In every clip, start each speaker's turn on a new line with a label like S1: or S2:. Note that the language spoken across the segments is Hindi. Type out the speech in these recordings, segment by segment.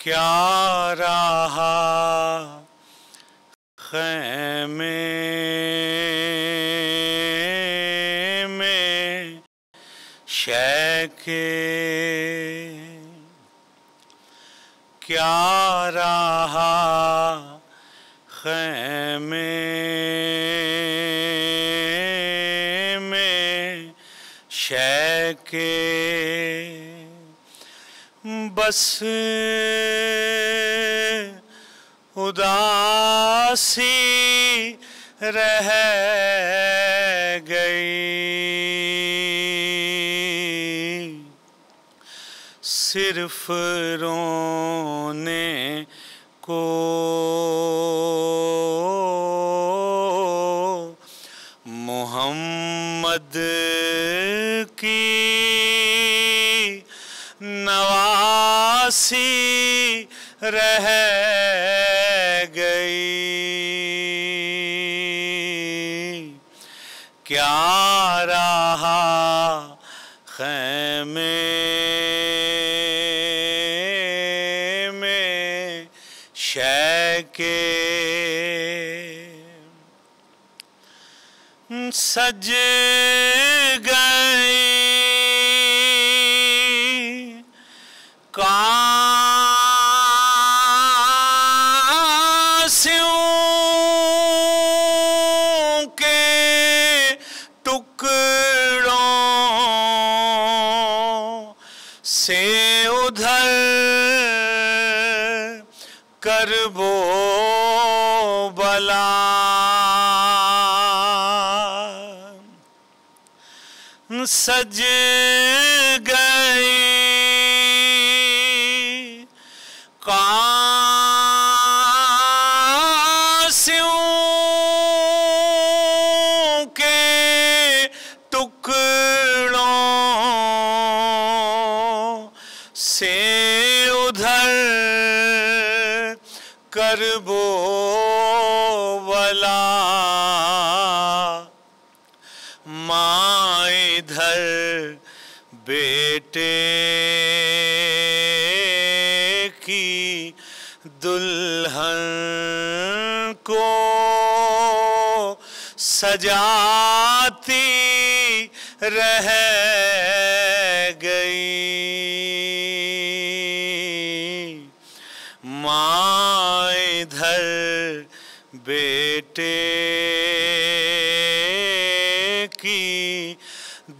S1: क्या रहा खेमे में शैके क्या रहा खेमे में शैके बस उदासी रह गई सिर्फ रोने को मोहम्मद सी रह गई क्या रहा खेमे में शय के सज गई का सज गई कासियों के टुकड़ों से उधर करबो बो को सजाती रह गई माँ धर बेटे की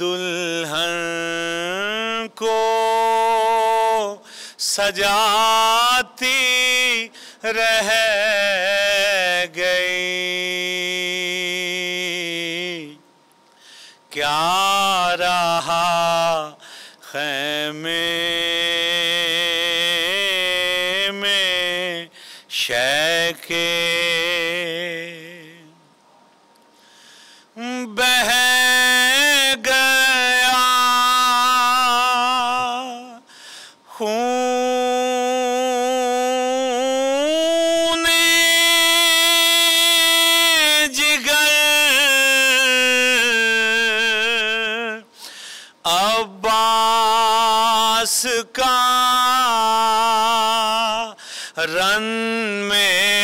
S1: दुल्हन को सजाती रह के बह गया खून का रन में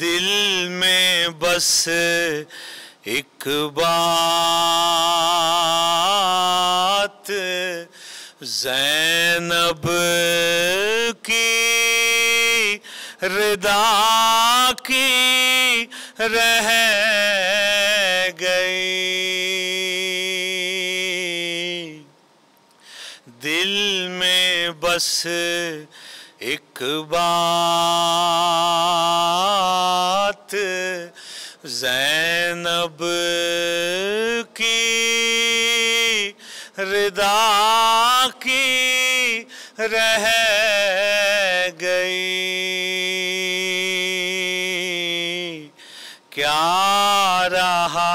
S1: दिल में बस एक बात जैनब की रिदा की रह गई दिल में बस एक बात जैनब की रिदा की रह गई क्या रहा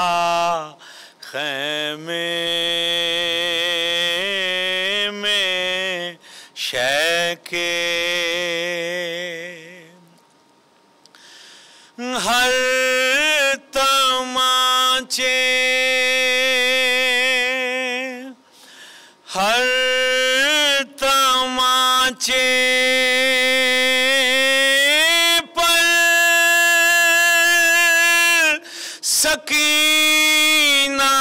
S1: खैमे ऊंचे पर सकीना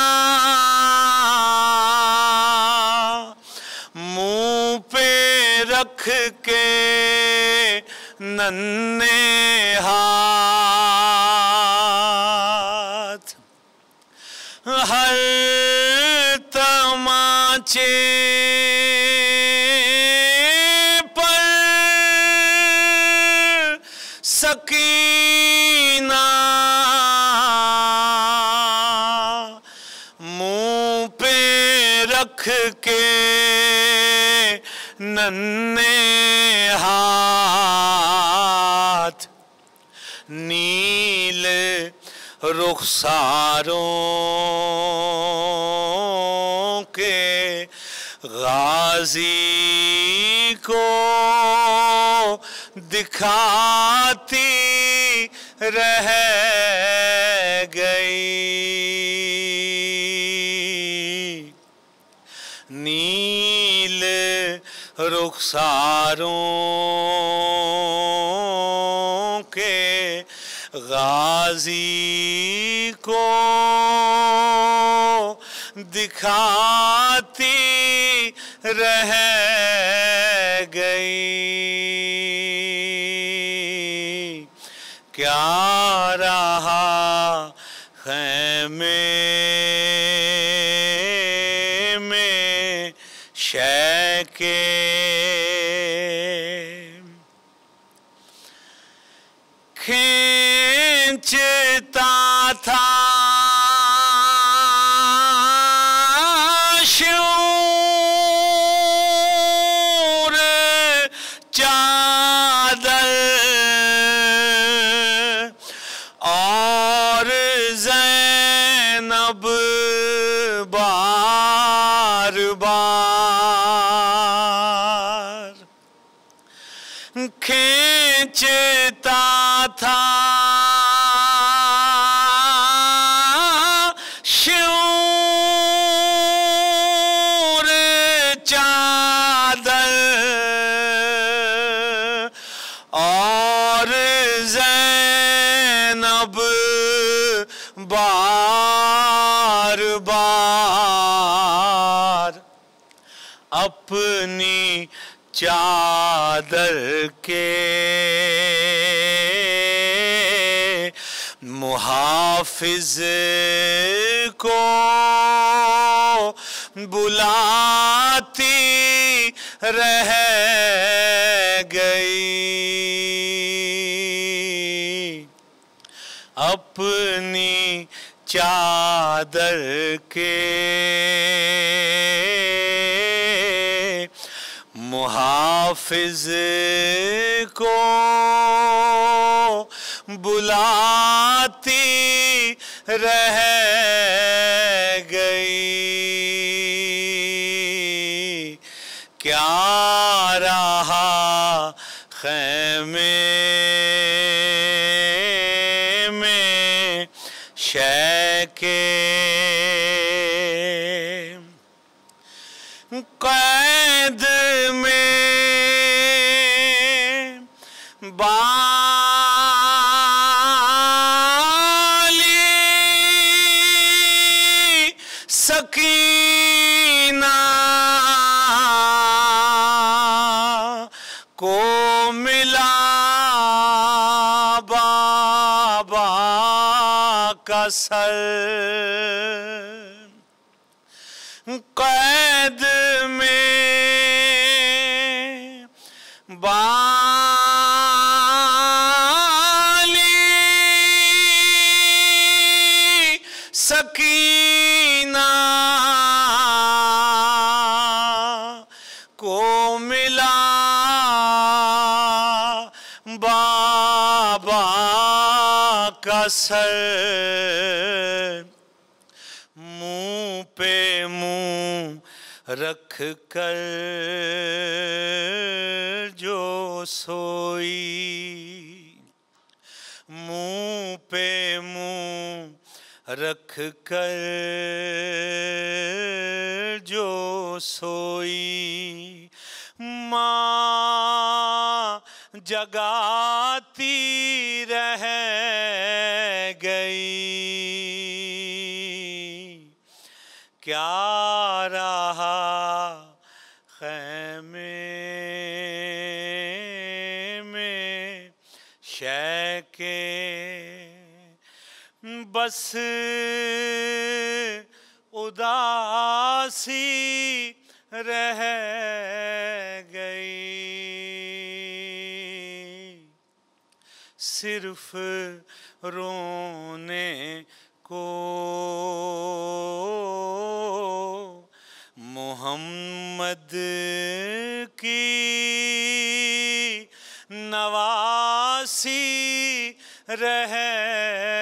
S1: मुंह पे रख के नन्हे हाथ रख के नन्हे हाथ नील रुखसारों के गाजी को दिखाती रह गई रुखसारों के गाजी को दिखाती रहे नाचता था शूर चादर और जैनब बार बार खींचता अपनी चादर के मुहाफिज को बुलाती रह गई अपनी चादर के हाफिज को बुलाती रह गई क्या रहा खैमे में शै का सर का सर मुंह पे मुंह रख कर जो सोई मुंह पे मुंह रख कर जो सोई माँ जगाती रह गई क्या रहा खेमे में शैके के बस उदासी नवासी रहे